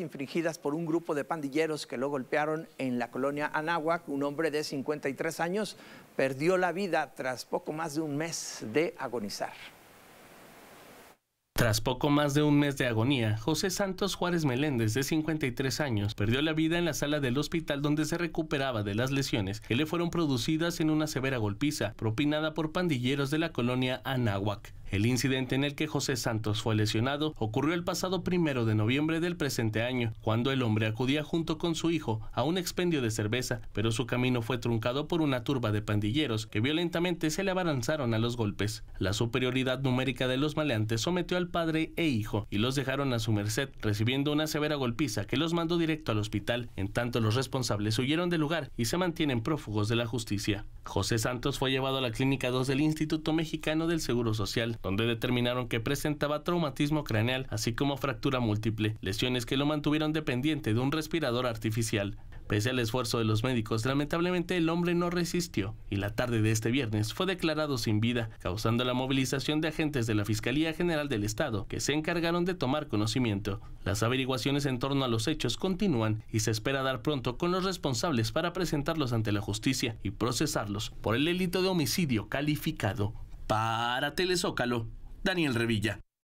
infringidas por un grupo de pandilleros que lo golpearon en la colonia Anáhuac. Un hombre de 53 años perdió la vida tras poco más de un mes de agonizar. Tras poco más de un mes de agonía, José Santos Juárez Meléndez, de 53 años, perdió la vida en la sala del hospital donde se recuperaba de las lesiones que le fueron producidas en una severa golpiza propinada por pandilleros de la colonia Anáhuac. El incidente en el que José Santos fue lesionado ocurrió el pasado primero de noviembre del presente año, cuando el hombre acudía junto con su hijo a un expendio de cerveza, pero su camino fue truncado por una turba de pandilleros que violentamente se le abalanzaron a los golpes. La superioridad numérica de los maleantes sometió al padre e hijo y los dejaron a su merced, recibiendo una severa golpiza que los mandó directo al hospital, en tanto los responsables huyeron del lugar y se mantienen prófugos de la justicia. José Santos fue llevado a la Clínica 2 del Instituto Mexicano del Seguro Social, donde determinaron que presentaba traumatismo craneal, así como fractura múltiple, lesiones que lo mantuvieron dependiente de un respirador artificial. Pese al esfuerzo de los médicos, lamentablemente el hombre no resistió y la tarde de este viernes fue declarado sin vida, causando la movilización de agentes de la Fiscalía General del Estado, que se encargaron de tomar conocimiento. Las averiguaciones en torno a los hechos continúan y se espera dar pronto con los responsables para presentarlos ante la justicia y procesarlos por el delito de homicidio calificado. Para Telezócalo, Daniel Revilla.